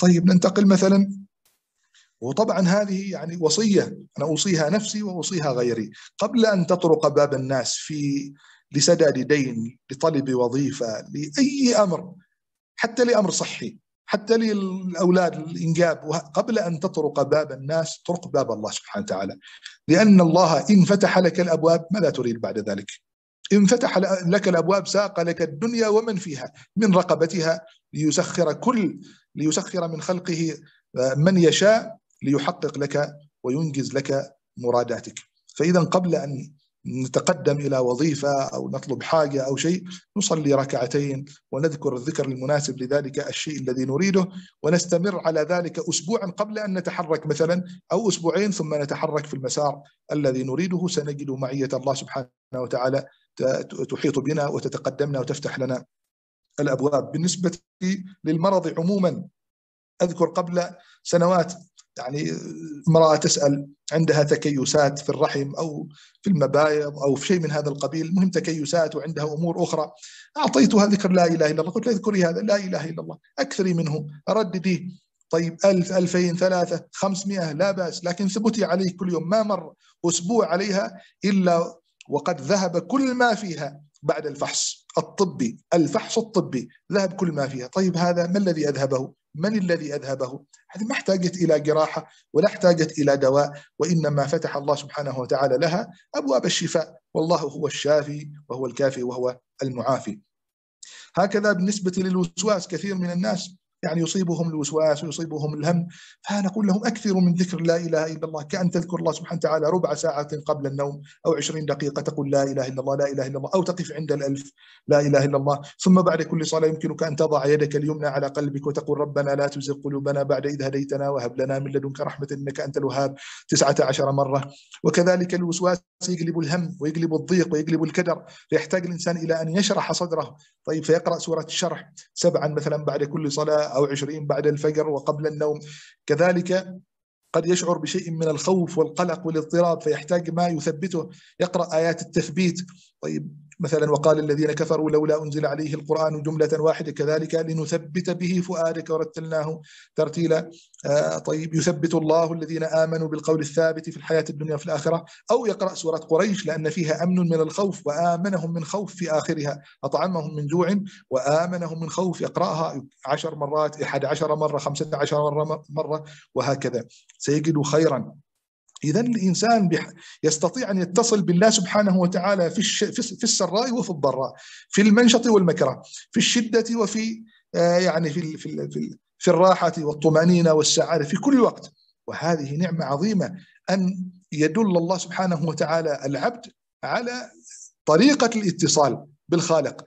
طيب ننتقل مثلا وطبعا هذه يعني وصيه انا اوصيها نفسي واوصيها غيري قبل ان تطرق باب الناس في لسداد دين لطلب وظيفه لاي امر حتى لامر صحي حتى للاولاد الانجاب قبل ان تطرق باب الناس طرق باب الله سبحانه وتعالى لان الله ان فتح لك الابواب ماذا تريد بعد ذلك انفتح لك الابواب ساق لك الدنيا ومن فيها من رقبتها ليسخر كل ليسخر من خلقه آه، من يشاء ليحقق لك وينجز لك مراداتك فاذا قبل ان نتقدم الى وظيفه او نطلب حاجه او شيء نصلي ركعتين ونذكر الذكر المناسب لذلك الشيء الذي نريده ونستمر على ذلك اسبوعا قبل ان نتحرك مثلا او اسبوعين ثم نتحرك في المسار الذي نريده سنجد معيه الله سبحانه وتعالى تحيط بنا وتتقدمنا وتفتح لنا الابواب بالنسبه للمرض عموما اذكر قبل سنوات يعني امراه تسال عندها تكيسات في الرحم او في المبايض او في شيء من هذا القبيل، المهم تكيسات وعندها امور اخرى. اعطيتها ذكر لا اله الا الله، قلت اذكري هذا لا اله الا الله، اكثري منه، ردديه. طيب ألف ألفين ثلاثة خمسمائة لا بأس لكن ثبتي عليه كل يوم ما مر أسبوع عليها إلا وقد ذهب كل ما فيها بعد الفحص الطبي الفحص الطبي ذهب كل ما فيها طيب هذا ما الذي أذهبه من الذي أذهبه هذه ما احتاجت إلى جراحة ولا احتاجت إلى دواء وإنما فتح الله سبحانه وتعالى لها أبواب الشفاء والله هو الشافي وهو الكافي وهو المعافي هكذا بالنسبة للوسواس كثير من الناس يعني يصيبهم الوسواس ويصيبهم الهم فنقول لهم أكثروا من ذكر لا إله إلا الله كأن تذكر الله سبحانه وتعالى ربع ساعة قبل النوم أو عشرين دقيقة تقول لا إله إلا الله لا إله إلا الله أو تقف عند الألف لا إله إلا الله ثم بعد كل صلاة يمكنك أن تضع يدك اليمنى على قلبك وتقول ربنا لا تزغ قلوبنا بعد إذ هديتنا وهب لنا من لدنك رحمة إنك أنت الوهاب 19 مرة وكذلك الوسواس يجلب الهم ويجلب الضيق ويجلب الكدر فيحتاج الإنسان إلى أن يشرح صدره طيب فيقرأ سورة الشرح سبعا مثلا بعد كل صلاة أو عشرين بعد الفجر وقبل النوم كذلك قد يشعر بشيء من الخوف والقلق والاضطراب فيحتاج ما يثبته يقرأ آيات التثبيت طيب مثلا وقال الذين كفروا لولا أنزل عليه القرآن جملة واحدة كذلك لنثبت به فؤادك ورتلناه ترتيلا آه، طيب يثبت الله الذين آمنوا بالقول الثابت في الحياة الدنيا وفي الآخرة أو يقرأ سورة قريش لأن فيها أمن من الخوف وآمنهم من خوف في آخرها أطعمهم من جوع وآمنهم من خوف يقرأها عشر مرات أحد عشر مرة خمسة عشر مرة, مرة وهكذا سيجد خيرا إذا الإنسان يستطيع أن يتصل بالله سبحانه وتعالى في, في السراء وفي الضراء في المنشط والمكره في الشدة وفي آه، يعني في, في, في, في الراحة والطمأنينة والسعادة في كل وقت وهذه نعمة عظيمة أن يدل الله سبحانه وتعالى العبد على طريقة الاتصال بالخالق